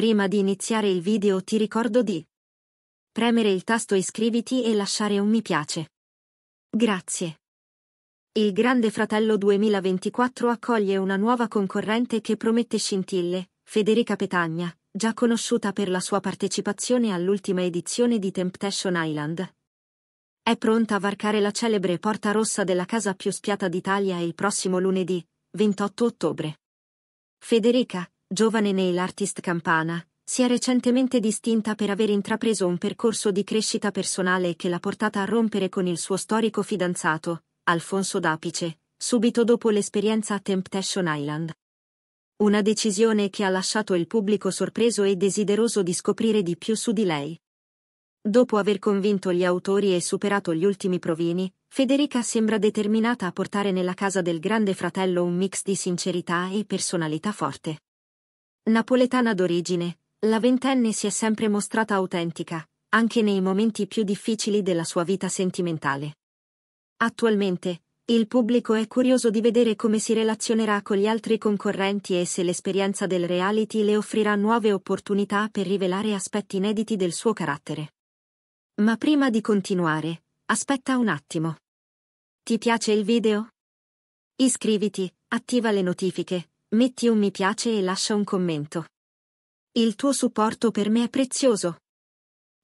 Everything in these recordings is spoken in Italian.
Prima di iniziare il video ti ricordo di premere il tasto iscriviti e lasciare un mi piace. Grazie. Il Grande Fratello 2024 accoglie una nuova concorrente che promette scintille, Federica Petagna, già conosciuta per la sua partecipazione all'ultima edizione di Temptation Island. È pronta a varcare la celebre porta rossa della casa più spiata d'Italia il prossimo lunedì, 28 ottobre. Federica, giovane nail artist campana, si è recentemente distinta per aver intrapreso un percorso di crescita personale che l'ha portata a rompere con il suo storico fidanzato, Alfonso Dapice, subito dopo l'esperienza a Temptation Island. Una decisione che ha lasciato il pubblico sorpreso e desideroso di scoprire di più su di lei. Dopo aver convinto gli autori e superato gli ultimi provini, Federica sembra determinata a portare nella casa del grande fratello un mix di sincerità e personalità forte. Napoletana d'origine, la ventenne si è sempre mostrata autentica, anche nei momenti più difficili della sua vita sentimentale. Attualmente, il pubblico è curioso di vedere come si relazionerà con gli altri concorrenti e se l'esperienza del reality le offrirà nuove opportunità per rivelare aspetti inediti del suo carattere. Ma prima di continuare, aspetta un attimo. Ti piace il video? Iscriviti, attiva le notifiche metti un mi piace e lascia un commento. Il tuo supporto per me è prezioso.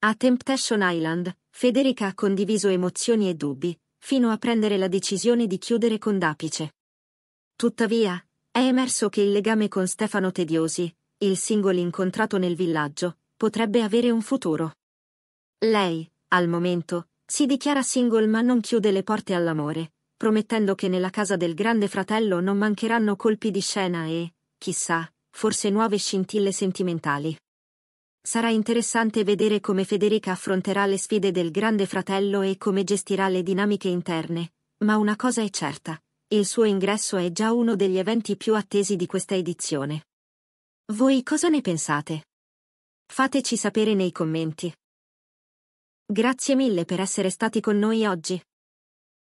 A Temptation Island, Federica ha condiviso emozioni e dubbi, fino a prendere la decisione di chiudere con Dapice. Tuttavia, è emerso che il legame con Stefano Tediosi, il singolo incontrato nel villaggio, potrebbe avere un futuro. Lei, al momento, si dichiara single ma non chiude le porte all'amore, promettendo che nella casa del grande fratello non mancheranno colpi di scena e, chissà, forse nuove scintille sentimentali. Sarà interessante vedere come Federica affronterà le sfide del grande fratello e come gestirà le dinamiche interne, ma una cosa è certa, il suo ingresso è già uno degli eventi più attesi di questa edizione. Voi cosa ne pensate? Fateci sapere nei commenti. Grazie mille per essere stati con noi oggi.